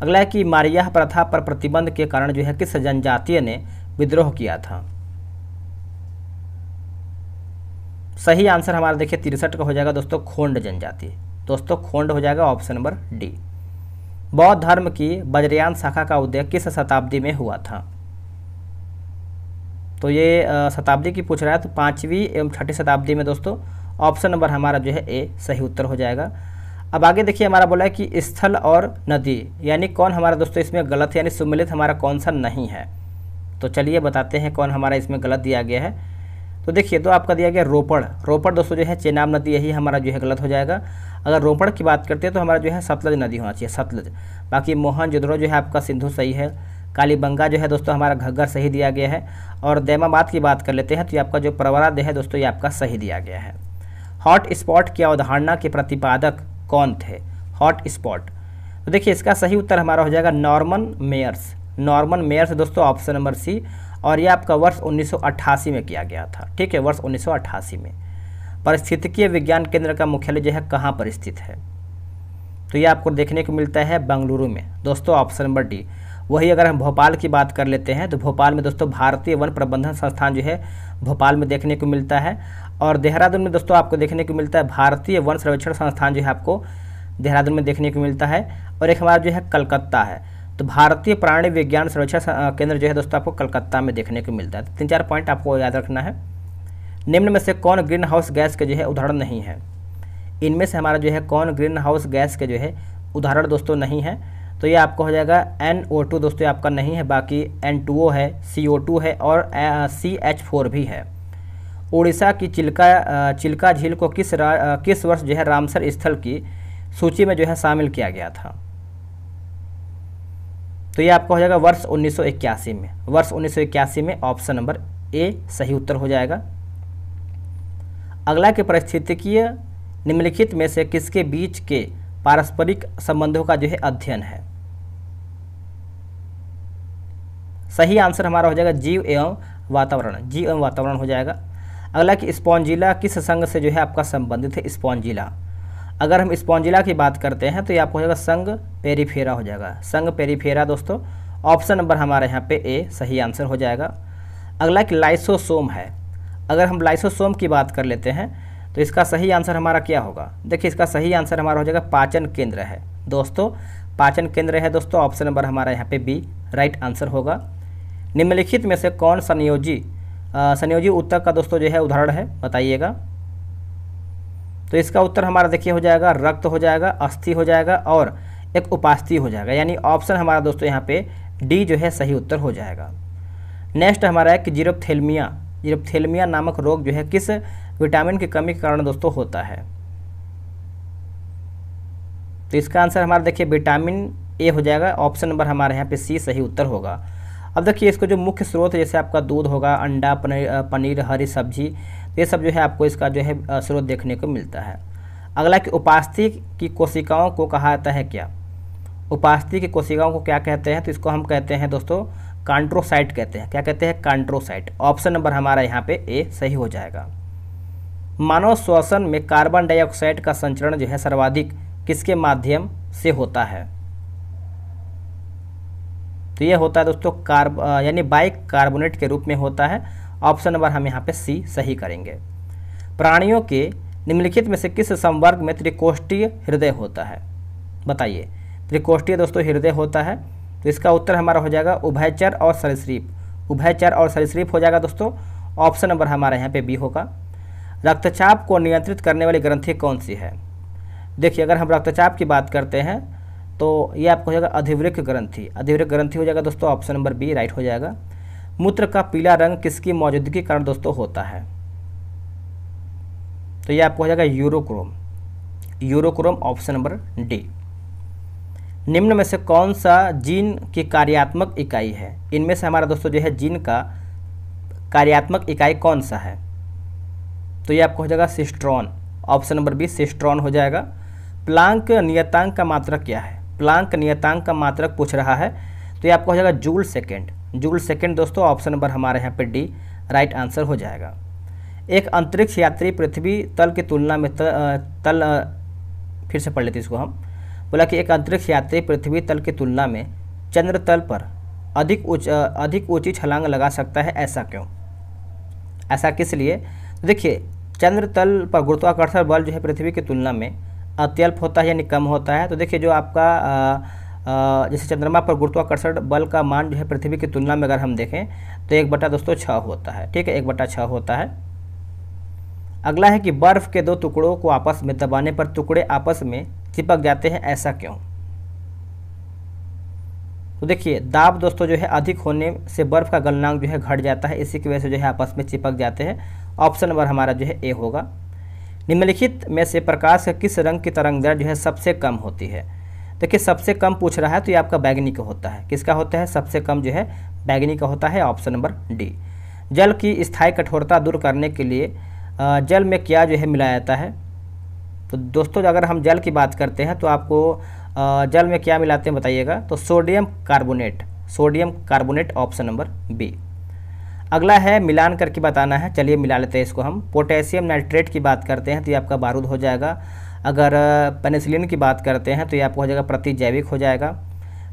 अगला है कि मारिया प्रथा पर प्रतिबंध के कारण जो है किस जनजातीय ने विद्रोह किया था सही आंसर हमारा देखिए तिरसठ का हो जाएगा दोस्तों खोंड जनजाति दोस्तों खोंड हो जाएगा ऑप्शन नंबर डी बौद्ध धर्म की बजरयान शाखा का उदय किस शताब्दी में हुआ था तो ये शताब्दी की पूछ रहा है तो पांचवी एवं छठी शताब्दी में दोस्तों ऑप्शन नंबर हमारा जो है ए सही उत्तर हो जाएगा अब आगे देखिए हमारा बोला है कि स्थल और नदी यानी कौन हमारा दोस्तों इसमें गलत है यानी सुमिलित हमारा कौन सा नहीं है तो चलिए बताते हैं कौन हमारा इसमें गलत दिया गया है तो देखिए तो आपका दिया गया रोपड़ रोपड़ दोस्तों जो है चेनाब नदी यही हमारा जो है गलत हो जाएगा अगर रोपड़ की बात करते हैं तो हमारा जो है सतलज नदी होना चाहिए सतलज बाकी मोहन जुद्रो जो है आपका सिंधु सही है कालीबंगा जो है दोस्तों हमारा घग्गर सही दिया गया है और दैमाबाद की बात कर लेते हैं तो ये आपका जो परवरा देह है दोस्तों ये आपका सही दिया गया है हॉट स्पॉट की अवधारणा के प्रतिपादक कौन थे हॉट स्पॉट तो देखिए इसका सही उत्तर हमारा हो जाएगा नॉर्मन मेयर्स नॉर्मन मेयर्स दोस्तों ऑप्शन नंबर सी और यह आपका वर्ष 1988 में किया गया था ठीक है वर्ष 1988 में परिस्थितिकीय विज्ञान केंद्र का मुख्यालय जो है कहाँ पर स्थित है तो ये आपको देखने को मिलता है बेंगलुरु में दोस्तों ऑप्शन नंबर डी वही अगर हम भोपाल की बात कर लेते हैं तो भोपाल में दोस्तों भारतीय वन प्रबंधन संस्थान जो है भोपाल में देखने को मिलता है और देहरादून में दोस्तों आपको देखने को मिलता है भारतीय वन सर्वेक्षण संस्थान जो है आपको देहरादून में देखने को मिलता है और एक हमारा जो है कलकत्ता है तो भारतीय प्राणी विज्ञान सर्वेक्षण केंद्र जो है दोस्तों आपको कलकत्ता में देखने को मिलता है तो तीन चार पॉइंट आपको याद रखना है निम्न में से कौन ग्रीन हाउस गैस के जो है उदाहरण नहीं है इनमें से हमारा जो है कौन ग्रीन हाउस गैस के जो है उदाहरण दोस्तों नहीं है तो ये आपको हो जाएगा एन ओ टू दोस्तों आपका नहीं है बाकी एन टू ओ है सी ओ टू है और सी एच फोर भी है उड़ीसा की चिल्का चिल्का झील को किस रा, किस वर्ष जो है रामसर स्थल की सूची में जो है शामिल किया गया था तो ये आपका हो जाएगा वर्ष 1981 में वर्ष 1981 में ऑप्शन नंबर ए सही उत्तर हो जाएगा अगला के परिस्थितिकीय निम्नलिखित में से किसके बीच के पारस्परिक संबंधों का जो है अध्ययन है सही आंसर हमारा हो जाएगा जीव एवं वातावरण जीव एवं वातावरण हो जाएगा अगला कि स्पॉन्जिला किस संघ से जो है आपका संबंधित है स्पॉन्जिला अगर हम स्पॉन्जिला की बात करते हैं तो ये आपको हो जाएगा संघ पेरीफेरा हो जाएगा संघ पेरीफेरा दोस्तों ऑप्शन नंबर हमारे यहाँ पे ए सही आंसर हो जाएगा अगला कि लाइसोसोम है अगर हम लाइसोसोम की बात कर लेते हैं तो इसका सही आंसर हमारा क्या होगा देखिए इसका सही आंसर हमारा हो जाएगा पाचन केंद्र है दोस्तों पाचन केंद्र है दोस्तों ऑप्शन नंबर हमारा यहाँ पे बी राइट आंसर होगा निम्नलिखित में से कौन सा संयोजी उत्तर का दोस्तों जो है उदाहरण है बताइएगा तो इसका उत्तर हमारा देखिए हो जाएगा रक्त हो जाएगा अस्थि हो जाएगा और एक उपास्थि हो जाएगा यानी ऑप्शन हमारा दोस्तों यहाँ पे डी जो है सही उत्तर हो जाएगा नेक्स्ट हमारा एक जीरोपथेलमिया जीरोपथेलमिया नामक रोग जो है किस विटामिन की कमी के कारण दोस्तों होता है तो इसका आंसर हमारा देखिए विटामिन ए हो जाएगा ऑप्शन नंबर हमारे यहाँ पे सी सही उत्तर होगा अब देखिए इसको जो मुख्य स्रोत जैसे आपका दूध होगा अंडा पनीर पनीर हरी सब्जी ये सब जो है आपको इसका जो है स्रोत देखने को मिलता है अगला कि उपास्थि की कोशिकाओं को कहा जाता है क्या उपास्थि की कोशिकाओं को क्या कहते हैं तो इसको हम कहते हैं दोस्तों कांट्रोसाइट कहते हैं क्या कहते हैं कांट्रोसाइट ऑप्शन नंबर हमारा यहाँ पे ए सही हो जाएगा मानव श्वसन में कार्बन डाइऑक्साइड का संचरण जो है सर्वाधिक किसके माध्यम से होता है तो ये होता है दोस्तों कार्ब यानी बाइक कार्बोनेट के रूप में होता है ऑप्शन नंबर हम यहाँ पे सी सही करेंगे प्राणियों के निम्नलिखित में से किस संवर्ग में त्रिकोष्ठीय हृदय होता है बताइए त्रिकोष्ठीय दोस्तों हृदय होता है तो इसका उत्तर हमारा हो जाएगा उभयचर और सरीसृप उभयचर और सरीसृप हो जाएगा दोस्तों ऑप्शन नंबर हमारे यहाँ पे बी होगा रक्तचाप को नियंत्रित करने वाली ग्रंथि कौन सी है देखिए अगर हम रक्तचाप की बात करते हैं तो ये आपको हो जाएगा अधिवृक्ष ग्रंथी अधिवृक्ष ग्रंथी हो जाएगा दोस्तों ऑप्शन नंबर बी राइट हो जाएगा मूत्र का पीला रंग किसकी मौजूदगी के कारण दोस्तों होता है तो ये आपको हो जाएगा urochrome urochrome option number D निम्न में से कौन सा जीन की कार्यात्मक इकाई है इनमें से हमारा दोस्तों जो है जीन का कार्यात्मक इकाई कौन सा है तो ये आपको हो जाएगा cistron option number B cistron हो जाएगा प्लांक नियतांक का मात्रक क्या है प्लांक नियतांक का मात्रक पूछ रहा है तो ये आपको हो जाएगा जूल सेकेंड जूल सेकेंड दोस्तों ऑप्शन नंबर हमारे यहाँ पे डी राइट आंसर हो जाएगा एक अंतरिक्ष यात्री पृथ्वी तल की तुलना में तल, तल फिर से पढ़ लेते इसको हम बोला कि एक अंतरिक्ष यात्री पृथ्वी तल की तुलना में चंद्र तल पर अधिक उच अधिक ऊंची छलांग लगा सकता है ऐसा क्यों ऐसा किस लिए तो देखिए चंद्र तल पर गुरुत्वाकर्षण बल जो है पृथ्वी की तुलना में अत्यल्प होता है यानी कम होता है तो देखिए जो आपका आ, जैसे चंद्रमा पर गुरुत्वाकर्षण बल का मान जो है पृथ्वी की तुलना में अगर हम देखें तो एक बटा दोस्तों छः होता है ठीक है एक बटा छः होता है अगला है कि बर्फ़ के दो टुकड़ों को आपस में दबाने पर टुकड़े आपस में चिपक जाते हैं ऐसा क्यों तो देखिए दाब दोस्तों जो है अधिक होने से बर्फ़ का गलनांक जो है घट जाता है इसी की वजह से जो है आपस में चिपक जाते हैं ऑप्शन नंबर हमारा जो है ए होगा निम्नलिखित में से प्रकाश का किस रंग की तरंग दर जो है सबसे कम होती है देखिए तो सबसे कम पूछ रहा है तो ये आपका बैगनी का होता है किसका होता है सबसे कम जो है बैगनी का होता है ऑप्शन नंबर डी जल की स्थायी कठोरता दूर करने के लिए जल में क्या जो है मिलाया जाता है तो दोस्तों अगर हम जल की बात करते हैं तो आपको जल में क्या मिलाते हैं बताइएगा तो sodium carbonate sodium carbonate option number B अगला है मिलान करके बताना है चलिए मिला लेते हैं इसको हम पोटेशियम नाइट्रेट की बात करते हैं तो ये आपका बारूद हो जाएगा अगर पेनिसिलिन की बात करते हैं तो ये आपको हो जाएगा प्रतिजैविक हो जाएगा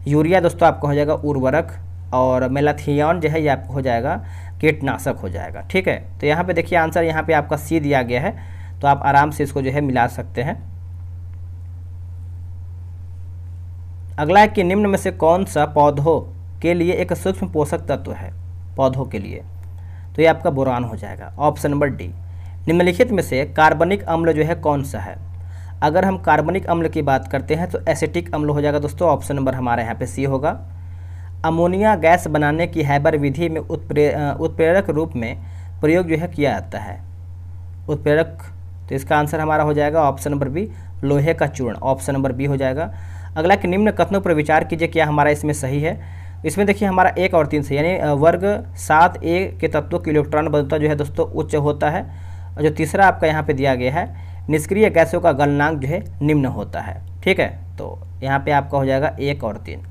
यूरिया दोस्तों आपको हो जाएगा उर्वरक और मेलाथियन जो है ये आपको हो जाएगा कीटनाशक हो जाएगा ठीक है तो यहाँ पर देखिए आंसर यहाँ पर आपका सी दिया गया है तो आप आराम से इसको जो है मिला सकते हैं अगला है कि निम्न में से कौन सा पौधों के लिए एक सूक्ष्म पोषक तत्व है पौधों के लिए तो ये आपका बुरान हो जाएगा ऑप्शन नंबर डी निम्नलिखित में से कार्बनिक अम्ल जो है कौन सा है अगर हम कार्बनिक अम्ल की बात करते हैं तो एसिटिक अम्ल हो जाएगा दोस्तों ऑप्शन नंबर हमारे यहाँ पे सी होगा अमोनिया गैस बनाने की हैबर विधि में उत्प्रे उत्प्रेरक रूप में प्रयोग जो है किया जाता है उत्प्रेरक तो इसका आंसर हमारा हो जाएगा ऑप्शन नंबर बी लोहे का चूर्ण ऑप्शन नंबर बी हो जाएगा अगला कि निम्न कथनों पर विचार कीजिए क्या हमारा इसमें सही है इसमें देखिए हमारा एक और तीन से यानी वर्ग सात ए के तत्वों की इलेक्ट्रॉन बदलता जो है दोस्तों उच्च होता है और जो तीसरा आपका यहाँ पे दिया गया है निष्क्रिय गैसों का गलनांक जो है निम्न होता है ठीक है तो यहाँ पे आपका हो जाएगा एक और तीन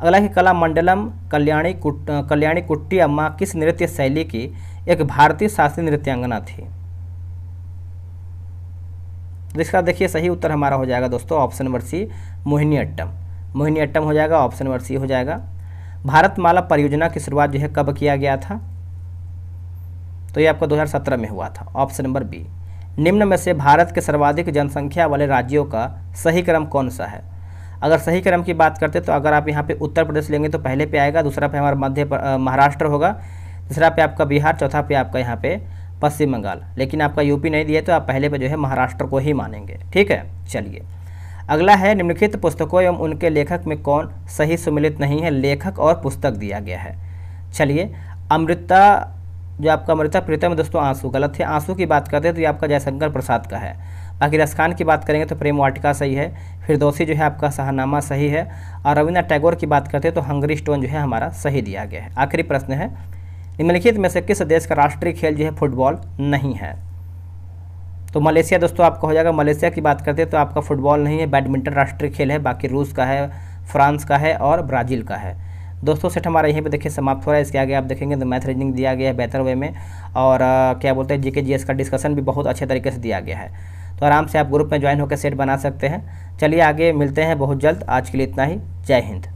अगला कि कला मंडलम कल्याणी कुट कल्याणी कुट्टी अम्मा किस नृत्य शैली की एक भारतीय शास्त्रीय नृत्यांगना थी तो इसका देखिए सही उत्तर हमारा हो जाएगा दोस्तों option number C Mohiniyattam Mohiniyattam हो जाएगा ऑप्शन नंबर सी हो जाएगा भारतमाला परियोजना की शुरुआत जो है कब किया गया था तो ये आपका 2017 में हुआ था ऑप्शन नंबर बी निम्न में से भारत के सर्वाधिक जनसंख्या वाले राज्यों का सही क्रम कौन सा है अगर सही क्रम की बात करते तो अगर आप यहाँ पे उत्तर प्रदेश लेंगे तो पहले पे आएगा दूसरा पे हमारा मध्य महाराष्ट्र होगा तीसरा पे आपका बिहार चौथा पे आपका यहाँ पे पश्चिम बंगाल लेकिन आपका यूपी नहीं दिया तो आप पहले पर जो है महाराष्ट्र को ही मानेंगे ठीक है चलिए अगला है निम्नलिखित पुस्तकों एवं उनके लेखक में कौन सही सम्मिलित नहीं है लेखक और पुस्तक दिया गया है चलिए अमृता जो आपका अमृता प्रीतम दोस्तों आंसू गलत है आंसू की बात करते हैं तो ये आपका जयशंकर प्रसाद का है बाकी रसखान की बात करेंगे तो प्रेम वाटिका सही है फिर दोषी जो है आपका शाहनामा सही है और रविन्द्रनाथ टैगोर की बात करते हैं तो हंगरी स्टोन जो है हमारा सही दिया गया है आखिरी प्रश्न है निम्नलिखित में से किस देश का राष्ट्रीय खेल जो है फुटबॉल नहीं है तो मलेशिया दोस्तों आपका हो जाएगा मलेशिया की बात करते हैं तो आपका फुटबॉल नहीं है बैडमिंटन राष्ट्रीय खेल है बाकी रूस का है फ्रांस का है और ब्राज़ील का है दोस्तों सेट हमारा यहीं पे देखिए समाप्त हो रहा है इसके आगे आप देखेंगे तो मैथ रीजनिंग दिया गया है बेहतर वे में और आ, क्या बोलते हैं जीके जीएस का डिस्कशन भी बहुत अच्छे तरीके से दिया गया है तो आराम से आप ग्रुप में ज्वाइन होकर सेट बना सकते हैं चलिए आगे मिलते हैं बहुत जल्द आज के लिए इतना ही जय हिंद